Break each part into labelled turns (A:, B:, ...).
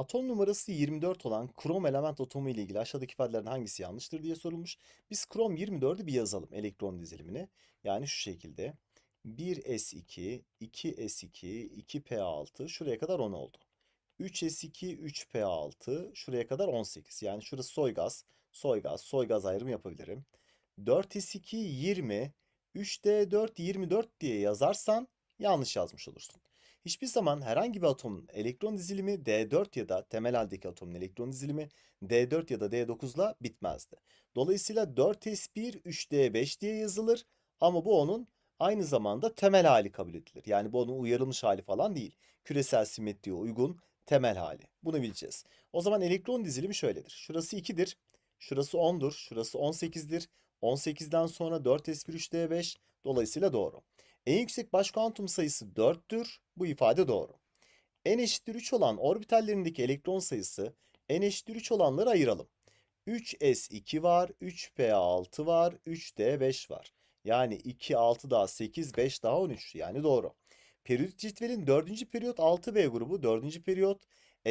A: Atom numarası 24 olan krom element atomu ile ilgili aşağıdaki ifadelerden hangisi yanlıştır diye sorulmuş. Biz krom 24'ü bir yazalım elektron dizilimini. Yani şu şekilde 1s2, 2s2, 2p6 şuraya kadar 10 oldu. 3s2, 3p6 şuraya kadar 18. Yani şurası soygaz, soygaz, soygaz ayrımı yapabilirim. 4s2 20, 3d4 24 diye yazarsan yanlış yazmış olursun. Hiçbir zaman herhangi bir atomun elektron dizilimi D4 ya da temel haldeki atomun elektron dizilimi D4 ya da D9'la bitmezdi. Dolayısıyla 4s1 3d5 diye yazılır ama bu onun aynı zamanda temel hali kabul edilir. Yani bu onun uyarılmış hali falan değil. Küresel simetriye uygun temel hali. Bunu bileceğiz. O zaman elektron dizilimi şöyledir. Şurası 2'dir, şurası 10'dur, şurası 18'dir. 18'den sonra 4s1 3d5 dolayısıyla doğru. En yüksek baş kuantum sayısı 4'tür. Bu ifade doğru. N eşittir 3 olan orbitallerindeki elektron sayısı N eşittir 3 olanları ayıralım. 3s2 var, 3p6 var, 3d5 var. Yani 2, 6 daha 8, 5 daha 13. Yani doğru. Periyot cetvelin 4. periyot 6b grubu, 4. periyot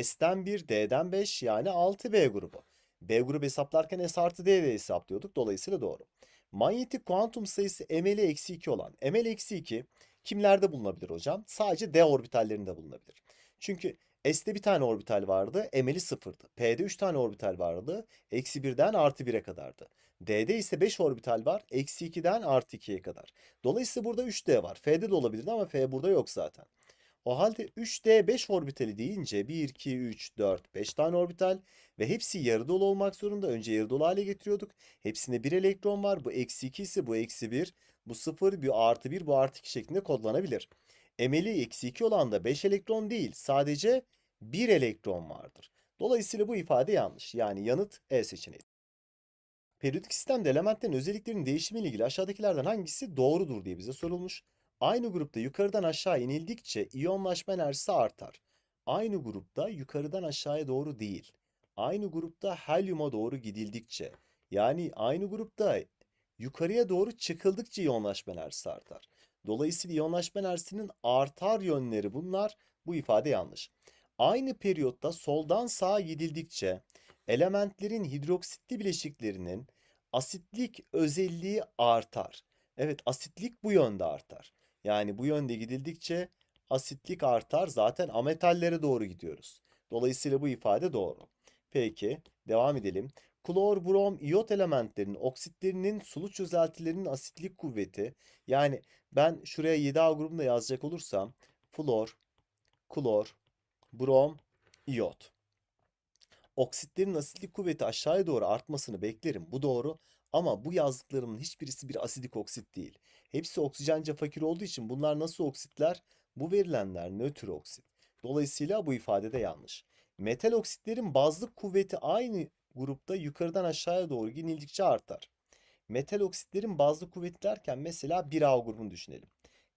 A: S'den 1, D'den 5 yani 6B grubu. B grubu hesaplarken S artı D'de hesaplıyorduk. Dolayısıyla doğru. Manyetik kuantum sayısı ml eksi 2 olan ml eksi 2 kimlerde bulunabilir hocam? Sadece d orbitallerinde bulunabilir. Çünkü S'de bir tane orbital vardı. Ml'i sıfırdı. P'de 3 tane orbital vardı. Eksi 1'den artı 1'e kadardı. D'de ise 5 orbital var. Eksi 2'den artı 2'ye kadar. Dolayısıyla burada 3D var. F'de de olabilirdi ama F burada yok zaten. O halde 3D5 orbitali deyince 1, 2, 3, 4, 5 tane orbital ve hepsi yarı yarıdolu olmak zorunda. Önce yarı dolu hale getiriyorduk. Hepsinde bir elektron var. Bu eksi 2 ise bu eksi 1, bu 0, bir artı 1, bu artı 2 şeklinde kodlanabilir. Emeli eksi 2 olan da 5 elektron değil sadece 1 elektron vardır. Dolayısıyla bu ifade yanlış. Yani yanıt E seçeneği. Periyodik sistemde elementlerin özelliklerinin değişimiyle ilgili aşağıdakilerden hangisi doğrudur diye bize sorulmuş. Aynı grupta yukarıdan aşağı inildikçe iyonlaşma enerjisi artar. Aynı grupta yukarıdan aşağıya doğru değil. Aynı grupta helyuma doğru gidildikçe yani aynı grupta yukarıya doğru çıkıldıkça iyonlaşma enerjisi artar. Dolayısıyla iyonlaşma enerjisinin artar yönleri bunlar. Bu ifade yanlış. Aynı periyotta soldan sağa gidildikçe elementlerin hidroksitli bileşiklerinin asitlik özelliği artar. Evet asitlik bu yönde artar. Yani bu yönde gidildikçe asitlik artar. Zaten ametallere doğru gidiyoruz. Dolayısıyla bu ifade doğru. Peki devam edelim. Klor, brom, iyot elementlerinin oksitlerinin sulu çözeltilerinin asitlik kuvveti. Yani ben şuraya 7A grubunda yazacak olursam flor, klor, brom, iyot. Oksitlerin asitlik kuvveti aşağıya doğru artmasını beklerim. Bu doğru. Ama bu yazdıklarımın hiçbirisi bir asidik oksit değil. Hepsi oksijence fakir olduğu için bunlar nasıl oksitler? Bu verilenler nötr oksit. Dolayısıyla bu ifade de yanlış. Metal oksitlerin bazlık kuvveti aynı grupta yukarıdan aşağıya doğru inildikçe artar. Metal oksitlerin bazlık kuvveti derken mesela 1A grubunu düşünelim.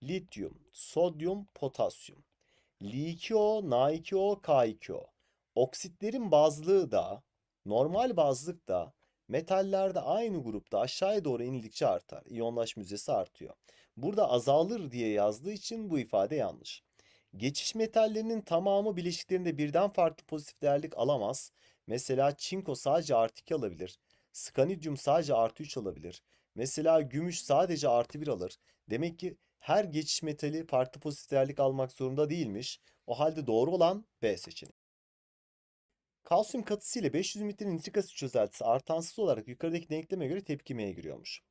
A: Lityum, sodyum, potasyum. Li2O, Na2O, K2O. Oksitlerin bazlığı da normal bazlık da Metallerde aynı grupta aşağıya doğru inildikçe artar. İyonlaşma yüzdesi artıyor. Burada azalır diye yazdığı için bu ifade yanlış. Geçiş metallerinin tamamı bileşiklerinde birden farklı pozitif değerlik alamaz. Mesela çinko sadece artı 2 alabilir. Skanidyum sadece artı 3 alabilir. Mesela gümüş sadece artı 1 alır. Demek ki her geçiş metali farklı pozitif değerlik almak zorunda değilmiş. O halde doğru olan B seçeneği. Kalsiyum katısı ile 500 mililitre nitrik asit çözeltisi artansız olarak yukarıdaki denkleme göre tepkimeye giriyormuş.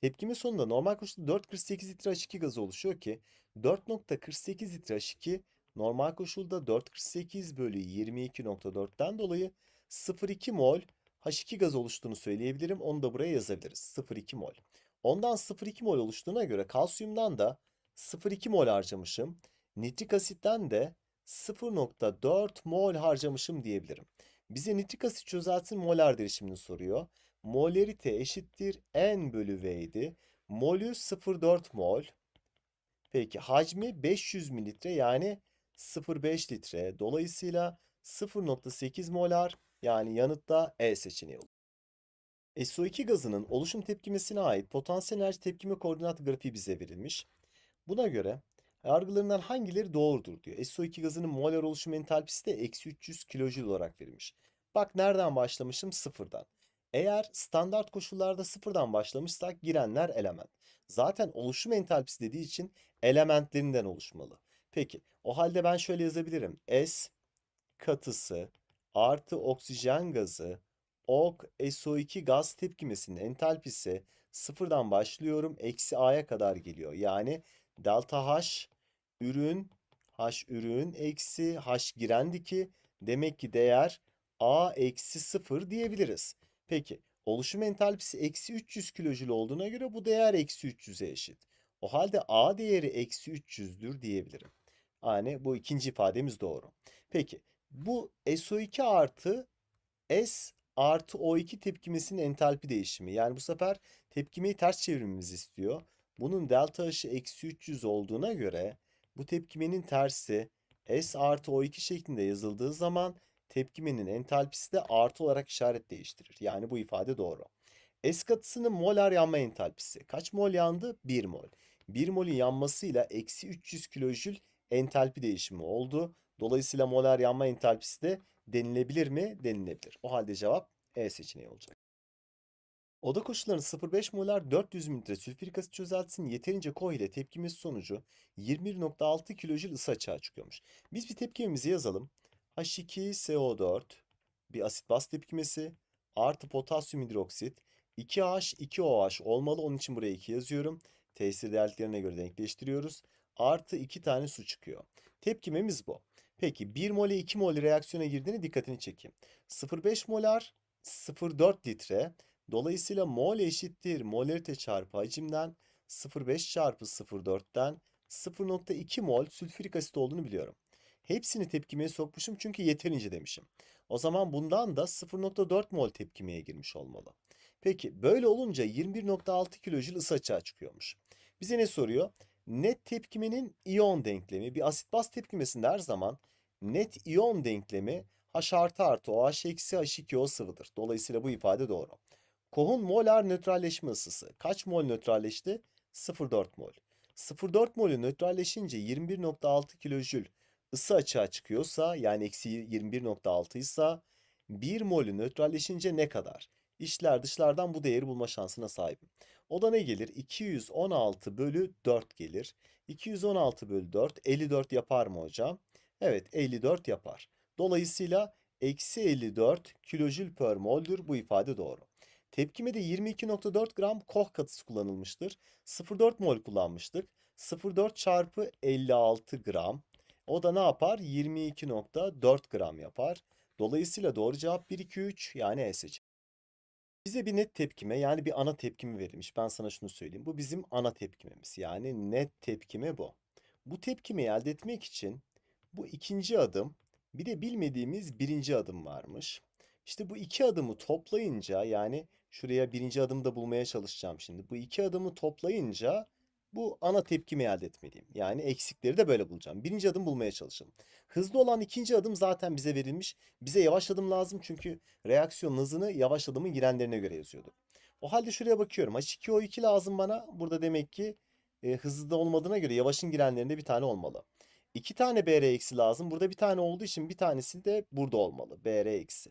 A: Tepkime sonunda normal koşulda 4.48 litre H2 gazı oluşuyor ki 4.48 litre H2 normal koşulda 4.48 bölü 22.4'ten dolayı 0.2 mol H2 gaz oluştuğunu söyleyebilirim. Onu da buraya yazabiliriz. 0.2 mol. Ondan 0.2 mol oluştuğuna göre kalsiyumdan da 0.2 mol harcamışım. Nitrik asitten de 0.4 mol harcamışım diyebilirim. Bize nitrik asit çözeltisinin molar değişimini soruyor. Molerite eşittir N bölü V idi. Molü 0.4 mol. Peki hacmi 500 mililitre yani 0.5 litre. Dolayısıyla 0.8 molar yani yanıtta E seçeneği olur. E, SO2 gazının oluşum tepkimesine ait potansiyel enerji tepkime koordinat grafiği bize verilmiş. Buna göre Yargılarından hangileri doğrudur diyor. SO2 gazının molar oluşum entalpisi de eksi 300 kilojül olarak verilmiş. Bak nereden başlamışım? Sıfırdan. Eğer standart koşullarda sıfırdan başlamışsak girenler element. Zaten oluşum entalpisi dediği için elementlerinden oluşmalı. Peki o halde ben şöyle yazabilirim. S katısı artı oksijen gazı ok SO2 gaz tepkimesinin entalpisi sıfırdan başlıyorum eksi A'ya kadar geliyor. Yani delta H ürün h ürün eksi h giren diki demek ki değer a eksi 0 diyebiliriz. Peki oluşum entalpisi eksi 300 kilojül olduğuna göre bu değer eksi 300'e eşit. O halde a değeri eksi 300'dür diyebilirim. Yani bu ikinci ifademiz doğru. Peki bu SO2 artı S artı O2 tepkimesinin entalpi değişimi. Yani bu sefer tepkimeyi ters çevirmemizi istiyor. Bunun delta H'ı eksi 300 olduğuna göre bu tepkimenin tersi S artı O2 şeklinde yazıldığı zaman tepkimenin entalpisi de artı olarak işaret değiştirir. Yani bu ifade doğru. S katısının molar yanma entalpisi. Kaç mol yandı? 1 mol. 1 molün yanmasıyla eksi 300 kilojül entalpi değişimi oldu. Dolayısıyla molar yanma entalpisi de denilebilir mi? Denilebilir. O halde cevap E seçeneği olacak. Oda koşullarında 0,5 molar 400 mililitre sülfürik asit çözeltisinin yeterince koh ile tepkimesi sonucu 21.6 kilojil ısı açığa çıkıyormuş. Biz bir tepkimemizi yazalım. H2SO4 bir asit baz tepkimesi artı potasyum hidroksit 2H 2OH olmalı. Onun için buraya 2 yazıyorum. Tesir değerlerine göre denkleştiriyoruz. Artı 2 tane su çıkıyor. Tepkimemiz bu. Peki 1 mole 2 mol reaksiyona girdiğini dikkatini çekeyim. 0,5 molar 0,4 litre Dolayısıyla mol eşittir molerite çarpı hacimden 0,5 çarpı 0,4'ten 0,2 mol sülfürik asit olduğunu biliyorum. Hepsini tepkimeye sokmuşum çünkü yeterince demişim. O zaman bundan da 0.4 mol tepkimeye girmiş olmalı. Peki böyle olunca 21.6 kilojül ısı açığa çıkıyormuş. Bize ne soruyor? Net tepkimenin iyon denklemi bir asit baz tepkimesinde her zaman net iyon denklemi H artı artı OH eksi H2O sıvıdır. Dolayısıyla bu ifade doğru. Koh'un molar nötralleşme ısısı. Kaç mol nötralleşti? 0,4 mol. 0,4 molü nötralleşince 21.6 kilojül ısı açığa çıkıyorsa yani eksi 21.6 ise 1 molü nötralleşince ne kadar? İşler dışlardan bu değeri bulma şansına sahibim. O da ne gelir? 216 bölü 4 gelir. 216 bölü 4 54 yapar mı hocam? Evet 54 yapar. Dolayısıyla eksi 54 kilojül per moldür bu ifade doğru. Tepkime de 22.4 gram koh katısı kullanılmıştır. 0.4 mol kullanmıştık. 0.4 çarpı 56 gram. O da ne yapar? 22.4 gram yapar. Dolayısıyla doğru cevap 1, 2, 3 yani E seçeneği. Bize bir net tepkime yani bir ana tepkimi verilmiş. Ben sana şunu söyleyeyim. Bu bizim ana tepkimemiz. Yani net tepkime bu. Bu tepkimi elde etmek için bu ikinci adım bir de bilmediğimiz birinci adım varmış. İşte bu iki adımı toplayınca yani Şuraya birinci adımı da bulmaya çalışacağım şimdi. Bu iki adımı toplayınca bu ana tepkimi elde etmeliyim. Yani eksikleri de böyle bulacağım. Birinci adım bulmaya çalışalım. Hızlı olan ikinci adım zaten bize verilmiş. Bize yavaş adım lazım çünkü reaksiyon hızını yavaş adımın girenlerine göre yazıyordu. O halde şuraya bakıyorum. H2O2 lazım bana. Burada demek ki e, hızlı olmadığına göre yavaşın girenlerinde bir tane olmalı. İki tane BR eksi lazım. Burada bir tane olduğu için bir tanesi de burada olmalı. BR eksi.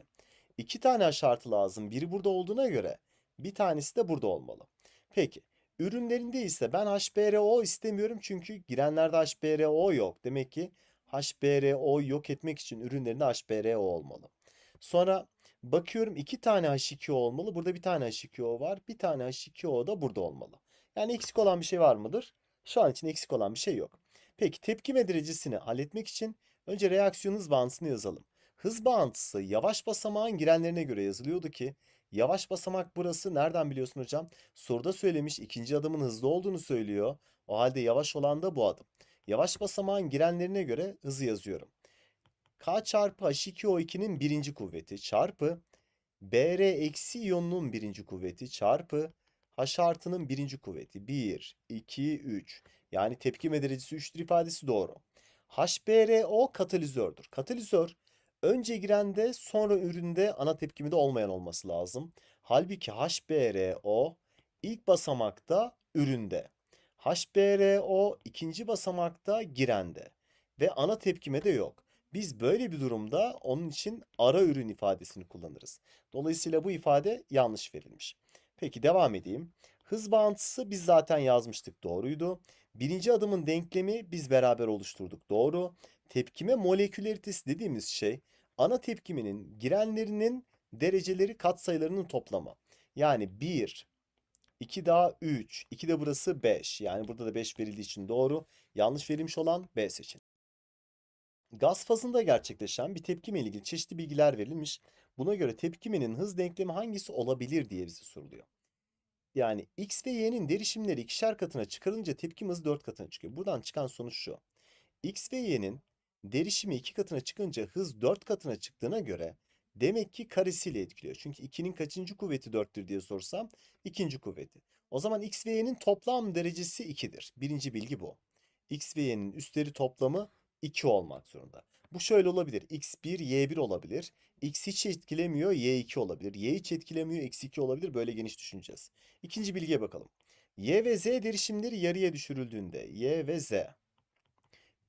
A: İki tane şartı lazım. Biri burada olduğuna göre bir tanesi de burada olmalı. Peki ürünlerinde ise ben HBRO istemiyorum çünkü girenlerde HBRO yok. Demek ki HBrO yok etmek için ürünlerinde HBRO olmalı. Sonra bakıyorum iki tane H2O olmalı. Burada bir tane H2O var. Bir tane H2O da burada olmalı. Yani eksik olan bir şey var mıdır? Şu an için eksik olan bir şey yok. Peki tepkime derecesini halletmek için önce reaksiyon hız bağıntısını yazalım. Hız bağıntısı yavaş basamağın girenlerine göre yazılıyordu ki yavaş basamak burası nereden biliyorsun hocam? Soruda söylemiş ikinci adımın hızlı olduğunu söylüyor. O halde yavaş olan da bu adım. Yavaş basamağın girenlerine göre hızı yazıyorum. K çarpı H2O2'nin birinci kuvveti çarpı Br eksi iyonunun birinci kuvveti çarpı H artının birinci kuvveti 1, 2, 3 yani tepkime derecesi 3'tür ifadesi doğru. HBRO katalizördür. Katalizör Önce girende sonra üründe ana tepkimde olmayan olması lazım. Halbuki HBRO ilk basamakta üründe. HBRO ikinci basamakta girende ve ana tepkimede yok. Biz böyle bir durumda onun için ara ürün ifadesini kullanırız. Dolayısıyla bu ifade yanlış verilmiş. Peki devam edeyim. Hız bağıntısı biz zaten yazmıştık doğruydu. Birinci adımın denklemi biz beraber oluşturduk doğru. Tepkime moleküleritesi dediğimiz şey ana tepkiminin girenlerinin dereceleri katsayılarının toplamı. Yani 1, 2 daha 3, 2 de burası 5. Yani burada da 5 verildiği için doğru. Yanlış verilmiş olan B seçin. Gaz fazında gerçekleşen bir tepkime ilgili çeşitli bilgiler verilmiş. Buna göre tepkimenin hız denklemi hangisi olabilir diye bize soruluyor. Yani X ve Y'nin derişimleri ikişer katına çıkarılınca tepkim hızı 4 katına çıkıyor. Buradan çıkan sonuç şu. X ve Y'nin derişimi iki katına çıkınca hız dört katına çıktığına göre demek ki karesiyle etkiliyor. Çünkü 2'nin kaçıncı kuvveti 4'tür diye sorsam ikinci kuvveti. O zaman x ve y'nin toplam derecesi 2'dir. Birinci bilgi bu. x ve y'nin üstleri toplamı 2 olmak zorunda. Bu şöyle olabilir. x1, y1 olabilir. x hiç etkilemiyor, y2 olabilir. y hiç etkilemiyor, x2 olabilir. Böyle geniş düşüneceğiz. İkinci bilgiye bakalım. y ve z derişimleri yarıya düşürüldüğünde y ve z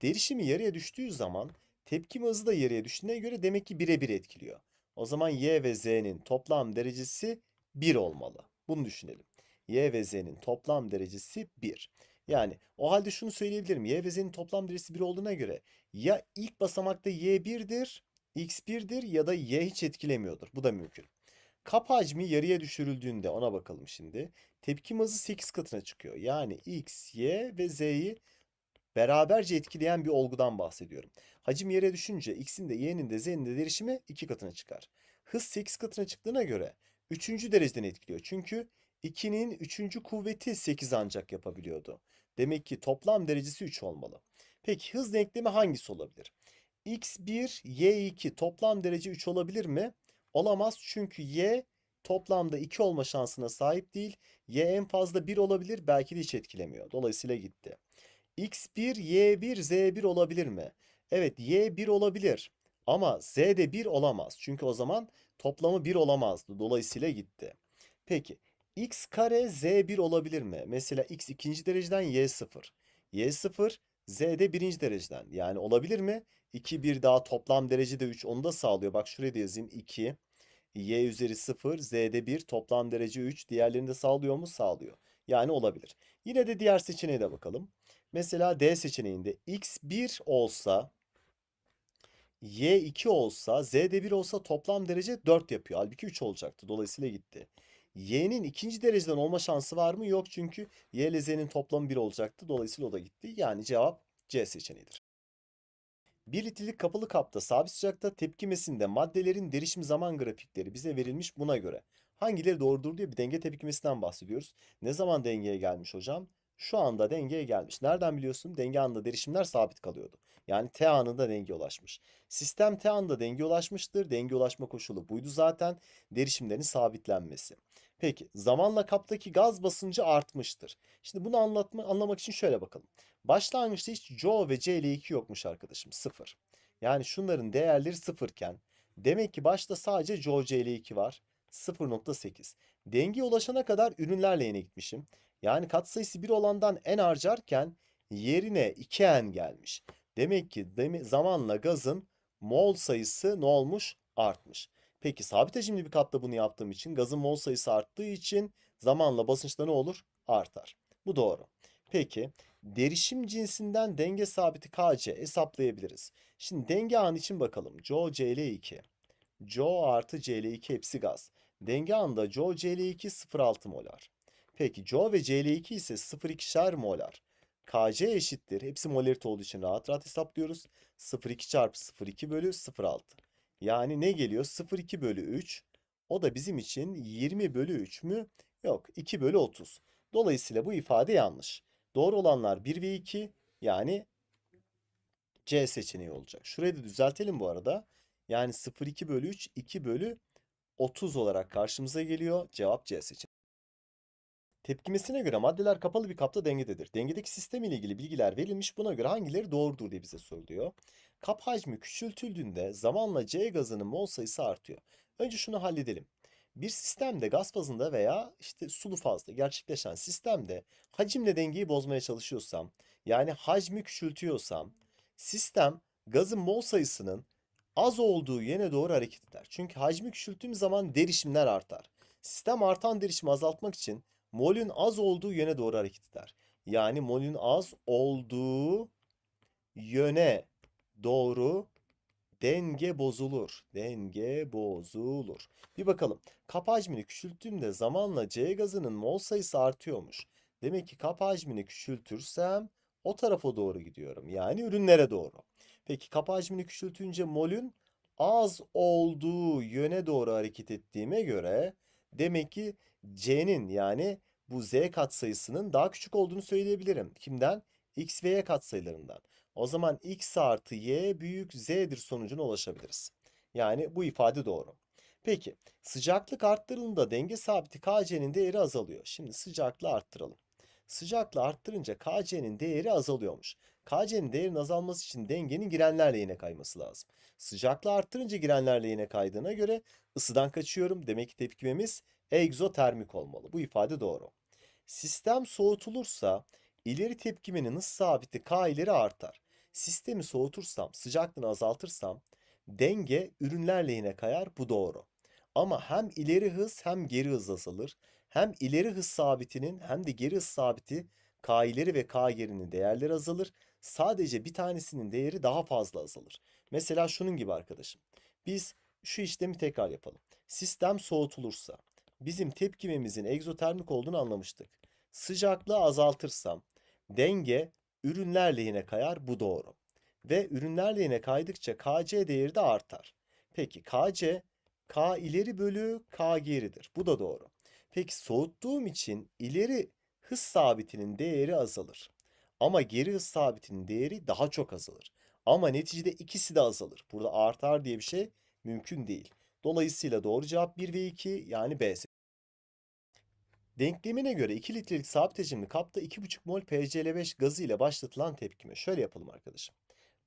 A: Derişimi yarıya düştüğü zaman tepkime hızı da yarıya düştüğüne göre demek ki birebir etkiliyor. O zaman y ve z'nin toplam derecesi 1 olmalı. Bunu düşünelim. y ve z'nin toplam derecesi 1. Yani o halde şunu söyleyebilirim. y ve z'nin toplam derecesi 1 olduğuna göre ya ilk basamakta y 1'dir, x 1'dir ya da y hiç etkilemiyordur. Bu da mümkün. Kap hacmi yarıya düşürüldüğünde ona bakalım şimdi. Tepkim hızı 8 katına çıkıyor. Yani x, y ve z'yi beraberce etkileyen bir olgudan bahsediyorum. Hacim yere düşünce x'in de y'nin de z'nin de derişimi 2 katına çıkar. Hız 8 katına çıktığına göre 3. dereceden etkiliyor. Çünkü 2'nin 3. kuvveti 8 ancak yapabiliyordu. Demek ki toplam derecesi 3 olmalı. Peki hız denklemi hangisi olabilir? x1, y2 toplam derece 3 olabilir mi? Olamaz çünkü y toplamda 2 olma şansına sahip değil. Y en fazla 1 olabilir belki de hiç etkilemiyor. Dolayısıyla gitti. X1, Y1, Z1 olabilir mi? Evet Y1 olabilir. Ama Z de 1 olamaz. Çünkü o zaman toplamı 1 olamazdı. Dolayısıyla gitti. Peki x kare z 1 olabilir mi? Mesela x ikinci dereceden y 0. y 0 z de birinci dereceden. Yani olabilir mi? 2 1 daha toplam derece de 3 onu da sağlıyor. Bak şuraya da yazayım 2. y üzeri 0 z de 1 toplam derece 3 diğerlerini de sağlıyor mu? Sağlıyor. Yani olabilir. Yine de diğer seçeneğe de bakalım. Mesela D seçeneğinde x 1 olsa y 2 olsa z de 1 olsa toplam derece 4 yapıyor. Halbuki 3 olacaktı. Dolayısıyla gitti. Y'nin ikinci dereceden olma şansı var mı? Yok çünkü Y ile Z'nin toplamı 1 olacaktı. Dolayısıyla o da gitti. Yani cevap C seçeneğidir. 1 litrelik kapalı kapta sabit sıcakta tepkimesinde maddelerin derişim zaman grafikleri bize verilmiş buna göre. Hangileri doğrudur diye bir denge tepkimesinden bahsediyoruz. Ne zaman dengeye gelmiş hocam? şu anda dengeye gelmiş. Nereden biliyorsun? Denge anında derişimler sabit kalıyordu. Yani T anında denge ulaşmış. Sistem T anında denge ulaşmıştır. Denge ulaşma koşulu buydu zaten. Derişimlerin sabitlenmesi. Peki zamanla kaptaki gaz basıncı artmıştır. Şimdi bunu anlatma, anlamak için şöyle bakalım. Başlangıçta hiç CO ve CL2 yokmuş arkadaşım. Sıfır. Yani şunların değerleri sıfırken demek ki başta sadece CO CL2 var. 0.8. Dengeye ulaşana kadar ürünlerle yine gitmişim. Yani katsayısı 1 olandan n harcarken yerine 2n gelmiş. Demek ki zamanla gazın mol sayısı ne olmuş? Artmış. Peki sabit hacimli bir kapta bunu yaptığım için gazın mol sayısı arttığı için zamanla basınçta ne olur? Artar. Bu doğru. Peki derişim cinsinden denge sabiti Kc hesaplayabiliriz. Şimdi denge anı için bakalım. Co Cl2. Co artı Cl2 hepsi gaz. Denge anında Co Cl2 0,6 molar. Peki CO ve CL2 ise 0,2'şer molar. KC eşittir. Hepsi molarite olduğu için rahat rahat hesaplıyoruz. 0,2 çarpı 0,2 bölü 0,6. Yani ne geliyor? 0,2 bölü 3. O da bizim için 20 bölü 3 mü? Yok 2 bölü 30. Dolayısıyla bu ifade yanlış. Doğru olanlar 1 ve 2 yani C seçeneği olacak. Şurayı da düzeltelim bu arada. Yani 0,2 bölü 3 2 bölü 30 olarak karşımıza geliyor. Cevap C seçeneği. Tepkimesine göre maddeler kapalı bir kapta dengededir. Dengedeki sistem ile ilgili bilgiler verilmiş buna göre hangileri doğrudur diye bize soruluyor. Kap hacmi küçültüldüğünde zamanla C gazının mol sayısı artıyor. Önce şunu halledelim. Bir sistemde gaz fazında veya işte sulu fazda gerçekleşen sistemde hacimle dengeyi bozmaya çalışıyorsam yani hacmi küçültüyorsam sistem gazın mol sayısının az olduğu yöne doğru hareket eder. Çünkü hacmi küçülttüğüm zaman derişimler artar. Sistem artan derişimi azaltmak için molün az olduğu yöne doğru hareket eder. Yani molün az olduğu yöne doğru denge bozulur. Denge bozulur. Bir bakalım. Kap hacmini küçülttüğümde zamanla C gazının mol sayısı artıyormuş. Demek ki kap hacmini küçültürsem o tarafa doğru gidiyorum. Yani ürünlere doğru. Peki kap hacmini küçültünce molün az olduğu yöne doğru hareket ettiğime göre Demek ki C'nin yani bu Z katsayısının daha küçük olduğunu söyleyebilirim. Kimden? X ve Y katsayılarından. O zaman X artı Y büyük Z'dir sonucuna ulaşabiliriz. Yani bu ifade doğru. Peki sıcaklık arttırıldığında denge sabiti Kc'nin değeri azalıyor. Şimdi sıcaklığı arttıralım. Sıcaklığı arttırınca Kc'nin değeri azalıyormuş. Kc'nin değerinin azalması için dengenin girenler lehine kayması lazım. Sıcaklığı arttırınca girenler lehine kaydığına göre ısıdan kaçıyorum. Demek ki tepkimemiz egzotermik olmalı. Bu ifade doğru. Sistem soğutulursa ileri tepkimenin hız sabiti K ileri artar. Sistemi soğutursam, sıcaklığını azaltırsam denge ürünler lehine kayar. Bu doğru. Ama hem ileri hız hem geri hız azalır. Hem ileri hız sabitinin hem de geri hız sabiti K ileri ve K gerinin değerleri azalır sadece bir tanesinin değeri daha fazla azalır. Mesela şunun gibi arkadaşım. Biz şu işlemi tekrar yapalım. Sistem soğutulursa bizim tepkimemizin egzotermik olduğunu anlamıştık. Sıcaklığı azaltırsam denge ürünler lehine kayar bu doğru. Ve ürünler lehine kaydıkça Kc değeri de artar. Peki Kc K ileri bölü K geridir. Bu da doğru. Peki soğuttuğum için ileri hız sabitinin değeri azalır. Ama geri hız sabitinin değeri daha çok azalır. Ama neticede ikisi de azalır. Burada artar diye bir şey mümkün değil. Dolayısıyla doğru cevap 1 ve 2 yani B Denklemine göre 2 litrelik sabit hacimli kapta 2,5 mol PCl5 gazı ile başlatılan tepkime. Şöyle yapalım arkadaşım.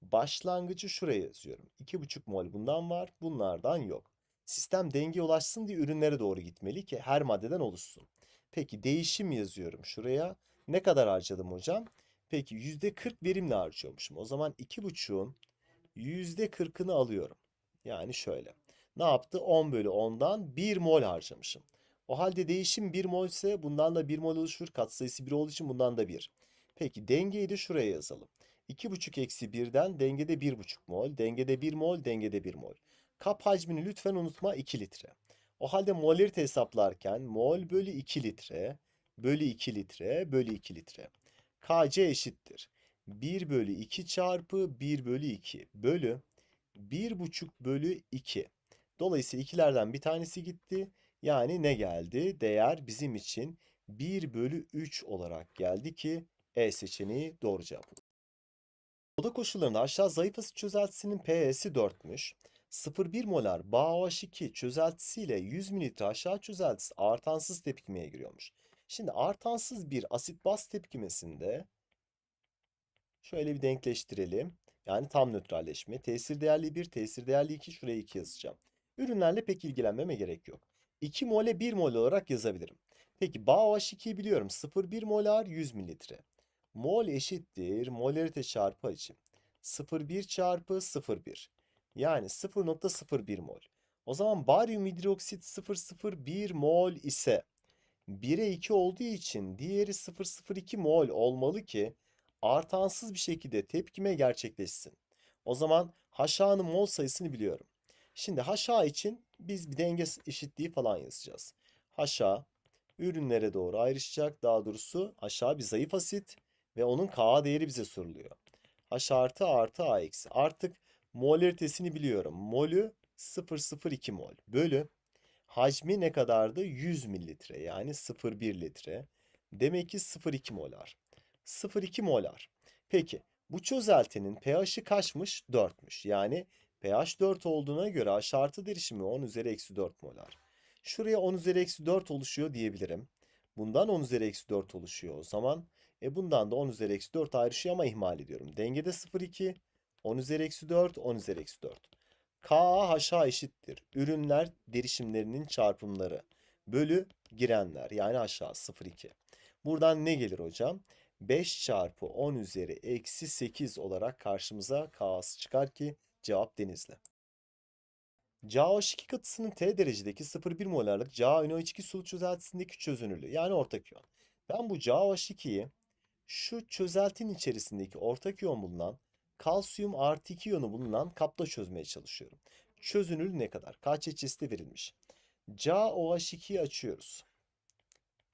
A: Başlangıcı şuraya yazıyorum. 2,5 mol bundan var, bunlardan yok. Sistem dengeye ulaşsın diye ürünlere doğru gitmeli ki her maddeden oluşsun. Peki değişim yazıyorum şuraya. Ne kadar harcadım hocam? Peki %40 verimle harcıyormuşum. O zaman 2,5'un %40'ını alıyorum. Yani şöyle. Ne yaptı? 10 bölü 10'dan 1 mol harcamışım. O halde değişim 1 mol ise bundan da 1 mol oluşur. Katsayısı 1 olduğu için bundan da 1. Peki dengeyi de şuraya yazalım. 2,5 eksi 1'den dengede 1,5 mol, dengede 1 mol, dengede 1 mol. Kap hacmini lütfen unutma 2 litre. O halde molarite hesaplarken mol bölü 2 litre, bölü 2 litre, bölü 2 litre. KC eşittir. 1 bölü 2 çarpı 1 bölü 2 bölü 1 buçuk bölü 2. Dolayısıyla ikilerden bir tanesi gitti. Yani ne geldi? Değer bizim için 1 bölü 3 olarak geldi ki E seçeneği doğru cevap olur. Oda koşullarında aşağı zayıf asit çözeltisinin pH'si 4'müş. 0,1 molar BaOH2 çözeltisiyle 100 mililitre aşağı çözeltisi artansız tepkimeye giriyormuş. Şimdi artansız bir asit baz tepkimesinde şöyle bir denkleştirelim. Yani tam nötralleşme. Tesir değerli 1, tesir değerli 2. Şuraya 2 yazacağım. Ürünlerle pek ilgilenmeme gerek yok. 2 mole 1 mol olarak yazabilirim. Peki BaOH2'yi biliyorum. 0,1 molar 100 mililitre. Mol eşittir molarite çarpı hacim. 0,1 çarpı 0,1. Yani 0,01 mol. O zaman baryum hidroksit 0,01 mol ise 1'e 2 olduğu için diğeri 0,02 mol olmalı ki artansız bir şekilde tepkime gerçekleşsin. O zaman haşanın mol sayısını biliyorum. Şimdi haşa için biz bir denge eşitliği falan yazacağız. Haşa ürünlere doğru ayrışacak. Daha doğrusu aşağı bir zayıf asit ve onun Ka değeri bize soruluyor. H artı artı A eksi. Artık molaritesini biliyorum. Molü 0,02 mol bölü Hacmi ne kadardı? 100 mililitre yani 0,1 litre. Demek ki 0,2 molar. 0,2 molar. Peki bu çözeltinin pH'i kaçmış? 4'müş. Yani pH 4 olduğuna göre şartı artı derişimi 10 üzeri eksi 4 molar. Şuraya 10 üzeri eksi 4 oluşuyor diyebilirim. Bundan 10 üzeri eksi 4 oluşuyor o zaman. E bundan da 10 üzeri eksi 4 ayrışıyor ama ihmal ediyorum. Dengede 0,2, 10 üzeri eksi 4, 10 üzeri eksi 4 aşağı eşittir. Ürünler derişimlerinin çarpımları bölü girenler yani aşağı 0,2. Buradan ne gelir hocam? 5 çarpı 10 üzeri eksi 8 olarak karşımıza K'sı çıkar ki cevap denizli. CaOH2 katısının T derecedeki 0,1 molarlık CaNO2 sulu çözeltisindeki çözünürlüğü yani ortak iyon. Ben bu CaOH2'yi şu çözeltin içerisindeki ortak iyon bulunan kalsiyum artı 2 iyonu bulunan kapta çözmeye çalışıyorum. Çözünürlüğü ne kadar? Kaç çeşitli verilmiş? CaOH2'yi açıyoruz.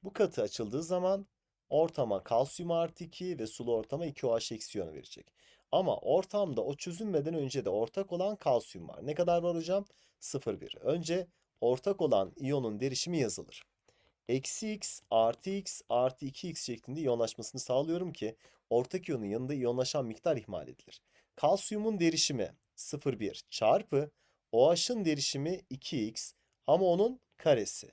A: Bu katı açıldığı zaman ortama kalsiyum artı 2 ve sulu ortama 2OH eksi iyonu verecek. Ama ortamda o çözünmeden önce de ortak olan kalsiyum var. Ne kadar var hocam? 0,1. Önce ortak olan iyonun derişimi yazılır eksi x artı x artı 2x şeklinde iyonlaşmasını sağlıyorum ki ortak iyonun yanında iyonlaşan miktar ihmal edilir. Kalsiyumun derişimi 0,1 çarpı OH'ın derişimi 2x ama onun karesi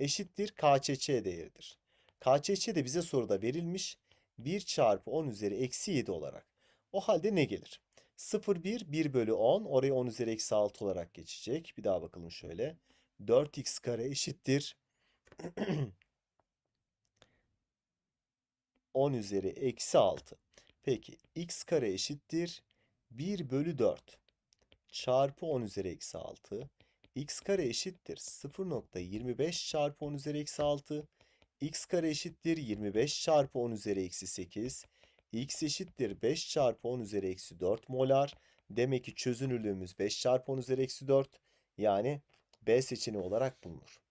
A: eşittir KÇÇ değeridir. KÇÇ de bize soruda verilmiş 1 çarpı 10 üzeri eksi 7 olarak. O halde ne gelir? 0,1 1 bölü 10 oraya 10 üzeri eksi 6 olarak geçecek. Bir daha bakalım şöyle. 4x kare eşittir 10 üzeri eksi 6. Peki x kare eşittir 1 bölü 4 çarpı 10 üzeri eksi 6. x kare eşittir 0.25 çarpı 10 üzeri eksi 6. x kare eşittir 25 çarpı 10 üzeri eksi 8. x eşittir 5 çarpı 10 üzeri eksi 4 molar. Demek ki çözünürlüğümüz 5 çarpı 10 üzeri eksi 4. Yani B seçeneği olarak bulunur.